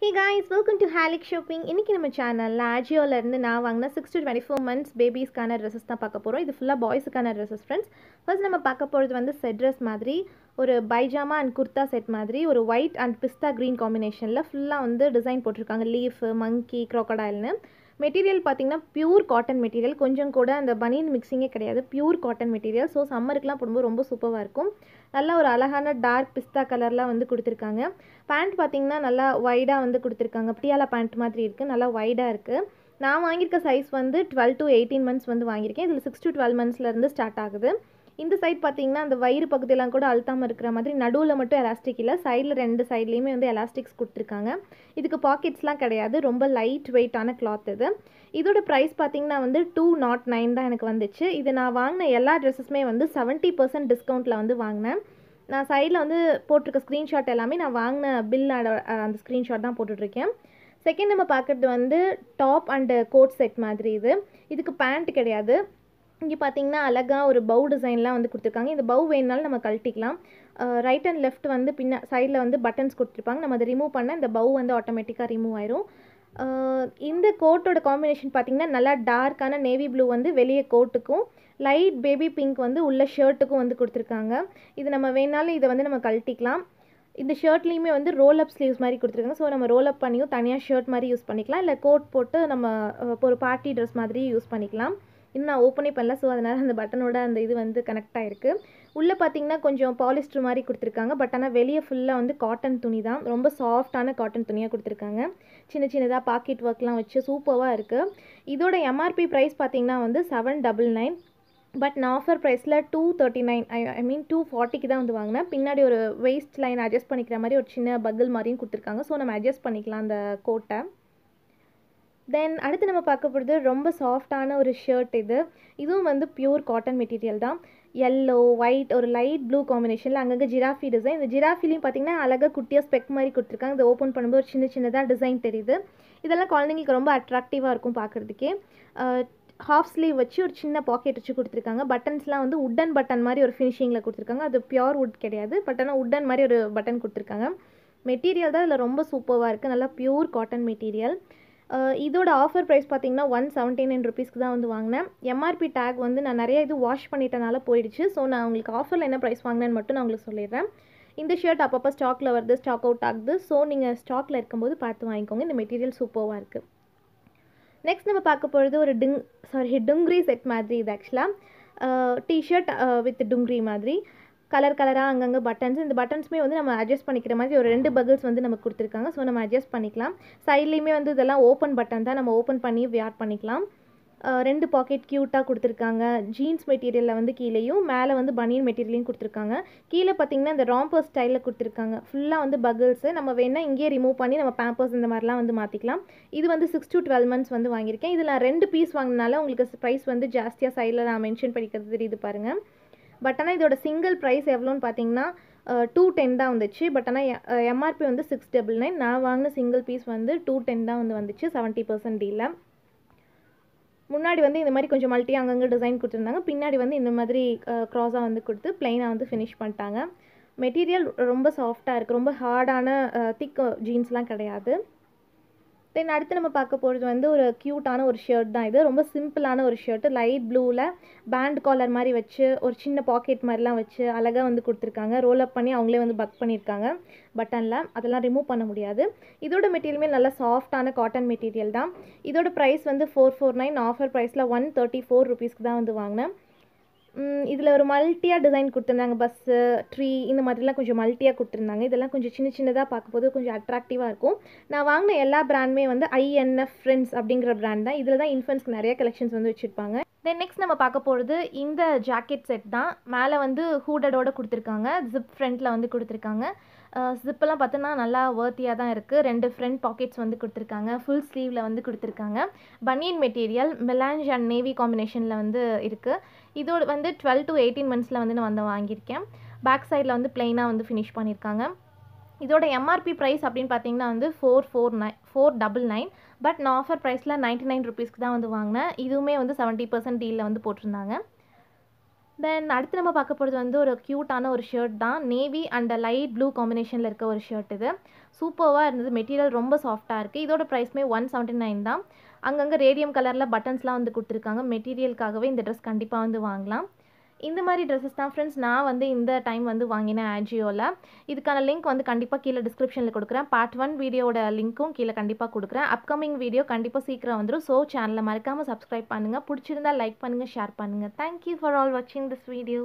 hey guys welcome to ஹேலிக் shopping இன்றைக்கி நம்ம சேனலில் ஆஜியோலேருந்து நான் வாங்கின six to twenty four months பேபிஸ்க்கான ட்ரெஸ்ஸஸ் தான் பார்க்க போகிறோம் இது ஃபுல்லாக பாய்ஸுக்கான ட்ரெஸ்ஸஸ் ஃப்ரெண்ட்ஸ் ஃபர்ஸ்ட் நம்ம பார்க்க போகிறது வந்து செட் ட்ரெஸ் மாதிரி ஒரு பைஜாமா அண்ட் குர்த்தா செட் மாதிரி ஒரு ஒயிட் அண்ட் பிஸ்தா க்ரீன் காம்பினேஷனில் ஃபுல்லாக வந்து டிசைன் போட்டிருக்காங்க லீஃப் மங்கி க்ரோக்கடாயில்னு மெட்டீரியல் பார்த்திங்கன்னா பியூர் காட்டன் மெட்டீரியல் கொஞ்சம் கூட அந்த பனியன் மிக்சிங்கே கிடையாது பியூர் காட்டன் மெட்டீரியல் ஸோ சம்மருக்குலாம் போடும்போது ரொம்ப சூப்பராக இருக்கும் நல்லா ஒரு அழகான டார்க் பிஸ்தா கலர்லாம் வந்து கொடுத்துருக்காங்க பேண்ட் பார்த்திங்கன்னா நல்லா ஒய்டாக வந்து கொடுத்துருக்காங்க பிரியாலா பேண்ட் மாதிரி இருக்குது நல்லா ஒய்டாக இருக்குது நான் வாங்கியிருக்க சைஸ் வந்து டுவெல் டு எயிட்டீன் மந்த்ஸ் வந்து வாங்கியிருக்கேன் இதில் சிக்ஸ் டு டுவெல் மந்த்ஸ்லேருந்து ஸ்டார்ட் ஆகுது இந்த சைட் பார்த்தீங்கன்னா அந்த வயிறு பகுதியெல்லாம் கூட அழுத்தாமல் இருக்கிற மாதிரி நடுவில் மட்டும் எலாஸ்டிக் இல்லை சைடில் ரெண்டு சைட்லேயுமே வந்து எலாஸ்டிக்ஸ் கொடுத்துருக்காங்க இதுக்கு பாக்கெட்ஸ்லாம் கிடையாது ரொம்ப லைட் வெயிட்டான கிளாத் இது இதோட ப்ரைஸ் பார்த்தீங்கன்னா வந்து டூ நாட் நைன் தான் எனக்கு வந்துச்சு இது நான் வாங்கின எல்லா ட்ரெஸ்ஸஸுமே வந்து செவன்ட்டி பர்சன்ட் டிஸ்கவுண்ட்டில் வந்து வாங்கினேன் நான் சைடில் வந்து போட்டிருக்க ஸ்க்ரீன்ஷாட் எல்லாமே நான் வாங்கின பில் அந்த ஸ்க்ரீன்ஷாட் தான் போட்டுட்ருக்கேன் செகண்ட் நம்ம பார்க்குறது வந்து டாப் அண்டு கோட் செட் மாதிரி இது இதுக்கு பேண்ட் கிடையாது இங்கே பார்த்தீங்கன்னா அழகாக ஒரு பவு டிசைன்லாம் வந்து கொடுத்துருக்காங்க இந்த பவு வேணுனாலும் நம்ம கழட்டிக்கலாம் ரைட் அண்ட் லெஃப்ட் வந்து பின்ன சைடில் வந்து பட்டன்ஸ் கொடுத்துருப்பாங்க நம்ம அதை ரிமூவ் பண்ணால் இந்த பவு வந்து ஆட்டோமேட்டிக்காக ரிமூவ் ஆயிரும் இந்த கோட்டோட காம்பினேஷன் பார்த்தீங்கன்னா நல்லா டார்க்கான நேவி ப்ளூ வந்து வெளியே கோட்டுக்கும் லைட் பேபி பிங்க் வந்து உள்ள ஷர்ட்டுக்கும் வந்து கொடுத்துருக்காங்க இது நம்ம வேணாலும் இதை வந்து நம்ம கழட்டிக்கலாம் இந்த ஷர்ட்லேயுமே வந்து ரோல் அப் ஸ்லீவ்ஸ் மாதிரி கொடுத்துருக்காங்க ஸோ நம்ம ரோல் அப் பண்ணியும் தனியாக ஷர்ட் மாதிரி யூஸ் பண்ணிக்கலாம் இல்லை கோட் போட்டு நம்ம ஒரு பார்ட்டி ட்ரெஸ் மாதிரி யூஸ் பண்ணிக்கலாம் இன்னும் நான் ஓப்பனே பண்ணல ஸோ அதனால் அந்த பட்டனோட அந்த இது வந்து கனெக்ட் ஆகிருக்கு உள்ளே பார்த்தீங்கன்னா கொஞ்சம் பாலிஸ்டர் மாதிரி கொடுத்துருக்காங்க பட் ஆனால் வெளியே ஃபுல்லாக வந்து காட்டன் துணி தான் ரொம்ப சாஃப்டான காட்டன் துணியாக கொடுத்துருக்காங்க சின்ன சின்னதாக பாக்கெட் ஒர்க்லாம் வச்சு சூப்பராக இருக்குது இதோட எம்ஆர்பி ப்ரைஸ் பார்த்தீங்கன்னா வந்து செவன் டபுள் நைன் பட் நான் ஆஃபர் ப்ரைஸில் two thirty nine I I mean two ஃபார்ட்டிக்கு தான் வந்து வாங்கினேன் பின்னாடி ஒரு வேஸ்ட் லைன் அட்ஜஸ்ட் பண்ணிக்கிற மாதிரி ஒரு சின்ன பகில் மாதிரியும் கொடுத்துருக்காங்க ஸோ நம்ம அட்ஜஸ்ட் பண்ணிக்கலாம் அந்த கோட்டை தென் அடுத்து நம்ம பார்க்க போகிறது ரொம்ப சாஃப்டான ஒரு ஷர்ட் இது இதுவும் வந்து பியூர் காட்டன் மெட்டீரியல் தான் எல்லோ ஒயிட் ஒரு லைட் ப்ளூ காம்பினேஷனில் அங்கங்கே ஜிராஃபி டிசைன் இந்த ஜிராஃபிலையும் பார்த்திங்கன்னா அழகாக குட்டியாக ஸ்பெக் மாதிரி கொடுத்துருக்காங்க இதை ஓப்பன் பண்ணும்போது ஒரு சின்ன சின்னதாக டிசைன் தெரியுது இதெல்லாம் குழந்தைங்களுக்கு ரொம்ப அட்ராக்டிவாக இருக்கும் பார்க்குறதுக்கே ஹாஃப் ஸ்லீவ் வச்சு ஒரு சின்ன பாக்கெட் வச்சு கொடுத்துருக்காங்க பட்டன்ஸ்லாம் வந்து உட்டன் பட்டன் மாதிரி ஒரு ஃபினிஷிங்கில் கொடுத்துருக்காங்க அது பியோர் வுட் கிடையாது பட் ஆனால் உட்டன் மாதிரி ஒரு பட்டன் கொடுத்துருக்காங்க மெட்டீரியல் தான் இதில் ரொம்ப சூப்பராக இருக்குது நல்லா பியூர் காட்டன் மெட்டீரியல் இதோட ஆஃபர் ப்ரைஸ் பார்த்திங்கன்னா ஒன் செவன்ட்டி நைன் ருபீஸ்க்கு தான் வந்து வாங்கினேன் எம்ஆர்பி டேக் வந்து நான் நிறைய இது வாஷ் பண்ணிட்டனால போயிடுச்சு ஸோ நான் உங்களுக்கு ஆஃபரில் என்ன ப்ரைஸ் வாங்கினேன்னு மட்டும் நான் உங்களுக்கு சொல்லிடுறேன் இந்த ஷர்ட் அப்பப்போ ஸ்டாக்கில் வருது ஸ்டாக் அவுட் ஆகுது ஸோ நீங்கள் ஸ்டாக்கில் இருக்கும்போது பார்த்து வாங்கிக்கோங்க இந்த மெட்டீரியல் சூப்பராக இருக்குது நெக்ஸ்ட் நம்ம பார்க்க போகிறது ஒரு டிங் சாரி டுங்ரி செட் மாதிரி இது ஆக்சுவலாக டிஷர்ட் வித் டுங்ரி மாதிரி கலர் கலராக அங்கங்கே பட்டன்ஸ் இந்த பட்டன்ஸுமே வந்து நம்ம அட்ஜஸ்ட் பண்ணிக்கிற மாதிரி ஒரு ரெண்டு பகிள்ஸ் வந்து நமக்கு கொடுத்துருக்காங்க ஸோ நம்ம அட்ஜஸ்ட் பண்ணிக்கலாம் சைட்லேயுமே வந்து இதெல்லாம் ஓப்பன் பட்டன் தான் நம்ம ஓப்பன் பண்ணி வியார் பண்ணிக்கலாம் ரெண்டு பாக்கெட் க்யூட்டாக கொடுத்துருக்காங்க ஜீன்ஸ் மெட்டீரியலில் வந்து கீழேயும் மேலே வந்து பனியன் மெட்டீரியலையும் கொடுத்துருக்காங்க கீழே பார்த்தீங்கன்னா இந்த ராம்பர் ஸ்டைலில் கொடுத்துருக்காங்க ஃபுல்லாக வந்து பகிள்ஸு நம்ம வேணால் இங்கேயே ரிமூவ் பண்ணி நம்ம பேம்பர்ஸ் இந்த மாதிரிலாம் வந்து மாற்றிக்கலாம் இது வந்து சிக்ஸ் டு டுவெல் மந்த்ஸ் வந்து வாங்கியிருக்கேன் இதில் ரெண்டு பீஸ் வாங்கினால உங்களுக்கு ப்ரைஸ் வந்து ஜாஸ்தியாக சைடில் நான் மென்ஷன் பண்ணிக்கிறது தெரியுது பாருங்கள் பட் ஆனால் இதோட சிங்கிள் ப்ரைஸ் எவ்வளோன்னு பார்த்தீங்கன்னா டூ டென் தான் வந்துச்சு பட் ஆனால் எம்ஆர்பி வந்து சிக்ஸ் டபுள் நைன் நான் வாங்கின சிங்கிள் பீஸ் வந்து டூ டென் தான் வந்து வந்துச்சு செவன்ட்டி பர்சன்ட் டீலில் முன்னாடி வந்து இந்த மாதிரி கொஞ்சம் மல்டி அங்கங்கே டிசைன் கொடுத்துருந்தாங்க பின்னாடி வந்து இந்த மாதிரி க்ராஸாக வந்து கொடுத்து ப்ளைனாக வந்து ஃபினிஷ் பண்ணிட்டாங்க மெட்டீரியல் ரொம்ப சாஃப்டாக இருக்குது ரொம்ப ஹார்டான திக் ஜீன்ஸ்லாம் கிடையாது தென் அடுத்து நம்ம பார்க்க போகிறது வந்து ஒரு க்யூட்டான ஒரு ஷர்ட் தான் இது ரொம்ப சிம்பிளான ஒரு ஷர்ட்டு லைட் ப்ளூவில் பேண்ட் காலர் மாதிரி வச்சு ஒரு சின்ன பாக்கெட் மாதிரிலாம் வச்சு அழகாக வந்து கொடுத்துருக்காங்க ரோல் அப் பண்ணி அவங்களே வந்து பக் பண்ணியிருக்காங்க பட்டனில் அதெல்லாம் ரிமூவ் பண்ண முடியாது இதோட மெட்டீரியலுமே நல்லா சாஃப்டான காட்டன் மெட்டீரியல் தான் இதோட ப்ரைஸ் வந்து ஃபோர் ஃபோர் நைன் ஆஃபர் ப்ரைஸில் ஒன் தேர்ட்டி ஃபோர் ருபீஸ்க்கு தான் வந்து வாங்கினேன் இதில் ஒரு மல்ட்டியாக டிசைன் கொடுத்துருந்தாங்க பஸ்ஸு ட்ரீ இந்த மாதிரிலாம் கொஞ்சம் மல்ட்டியாக கொடுத்துருந்தாங்க இதெல்லாம் கொஞ்சம் சின்ன சின்னதாக பார்க்கும்போது கொஞ்சம் அட்ராக்டிவாக இருக்கும் நான் வாங்கின எல்லா பிராண்டுமே வந்து ஐஎன்எஃப் ஃப்ரெண்ட்ஸ் அப்படிங்கிற பிராண்ட் தான் இதில் தான் இன்ஃபென்ஸ்க்கு நிறைய கலெக்ஷன்ஸ் வந்து வச்சுருப்பாங்க தென் நெக்ஸ்ட் நம்ம பார்க்க போகிறது இந்த ஜாக்கெட் செட் தான் மேலே வந்து ஹூடடோடு கொடுத்துருக்காங்க ஜிப் ஃப்ரண்ட்டில் வந்து கொடுத்துருக்காங்க ஜிப்பெல்லாம் பார்த்தோன்னா நல்லா வேர்த்தியாக தான் இருக்குது ரெண்டு ஃப்ரண்ட் பாக்கெட்ஸ் வந்து கொடுத்துருக்காங்க ஃபுல் ஸ்லீவில் வந்து கொடுத்துருக்காங்க பனியன் மெட்டீரியல் மெலாஞ்ச் அண்ட் நேவி காம்பினேஷனில் வந்து இருக்குது இதோடு வந்து டுவெல் டு எயிட்டீன் மந்த்ஸில் வந்து நான் வந்து வாங்கியிருக்கேன் பேக் சைடில் வந்து ப்ளெயினாக வந்து ஃபினிஷ் பண்ணியிருக்காங்க இதோட எம்ஆர்பி ப்ரைஸ் அப்படின்னு பார்த்தீங்கன்னா வந்து four four nine four double nine but நான் ஆஃபர் ப்ரைஸில் நைன்ட்டி நைன் ருபீஸ்க்கு தான் வந்து வாங்கினேன் இதுவுமே வந்து செவன்ட்டி பர்சன்ட் டீலில் வந்து போட்டிருந்தாங்க தென் அடுத்து நம்ம பார்க்க போகிறது வந்து ஒரு க்யூட்டான ஒரு ஷர்ட் தான் நேவி அண்ட் லைட் ப்ளூ காம்பினேஷனில் இருக்க ஒரு ஷர்ட் இது சூப்பராக இருந்தது மெட்டீரியல் ரொம்ப சாஃப்டாக இருக்குது இதோட ப்ரைஸ்மே ஒன் செவன்ட்டி நைன் தான் அங்கங்கே ரேடியம் கலரில் பட்டன்ஸ்லாம் வந்து கொடுத்துருக்காங்க மெட்டீரியலுக்காகவே இந்த ட்ரெஸ் கண்டிப்பாக வந்து வாங்கலாம் இந்த மாதிரி ட்ரெஸ்ஸஸ் தான் ஃப்ரெண்ட்ஸ் நான் வந்து இந்த டைம் வந்து வாங்கினேன் ஆஜியோவில் இதுக்கான லிங்க் வந்து கண்டிப்பாக கீழே டிஸ்கிரிப்ஷனில் கொடுக்குறேன் பார்ட் ஒன் வீடியோட லிங்க்கும் கீழே கண்டிப்பாக கொடுக்குறேன் அப்கமிங் வீடியோ கண்டிப்பாக சீக்கிரம் வந்துடும் ஸோ சேனலை மறக்காமல் சப்ஸ்கிரைப் பண்ணுங்கள் பிடிச்சிருந்தா லைக் பண்ணுங்கள் ஷேர் பண்ணுங்கள் தேங்க்யூ ஃபார் ஆல் வாட்சிங் திஸ் வீடியோ